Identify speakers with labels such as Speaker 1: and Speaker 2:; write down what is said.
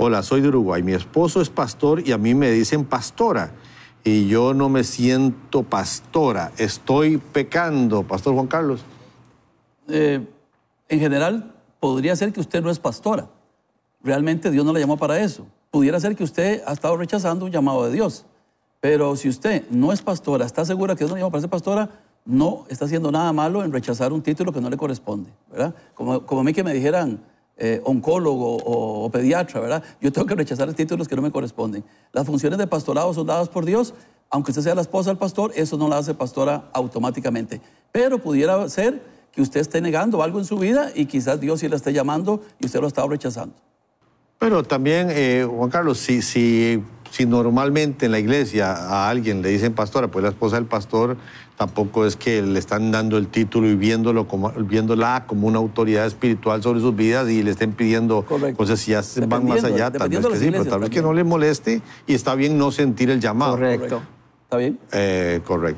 Speaker 1: hola, soy de Uruguay, mi esposo es pastor y a mí me dicen pastora. Y yo no me siento pastora, estoy pecando, Pastor Juan Carlos.
Speaker 2: Eh, en general, podría ser que usted no es pastora. Realmente Dios no la llamó para eso. Pudiera ser que usted ha estado rechazando un llamado de Dios. Pero si usted no es pastora, está segura que Dios no la llamó para ser pastora, no está haciendo nada malo en rechazar un título que no le corresponde, ¿verdad? Como, como a mí que me dijeran, eh, oncólogo o, pediatra, ¿verdad? Yo tengo que rechazar títulos que no me corresponden. Las funciones de pastorado son dadas por Dios, aunque usted sea la esposa del pastor, eso no la hace pastora automáticamente. Pero pudiera ser que usted esté negando algo en su vida y quizás Dios sí la esté llamando y usted lo está rechazando.
Speaker 1: Pero también, eh, Juan Carlos, si, si si normalmente en la iglesia a alguien le dicen pastora, pues la esposa del pastor tampoco es que le están dando el título y viéndolo como, viéndola como una autoridad espiritual sobre sus vidas y le estén pidiendo cosas si ya van más allá, tal vez que sí, pero tal vez que no le moleste y está bien no sentir el llamado. Correcto. ¿Está bien? Eh, correcto.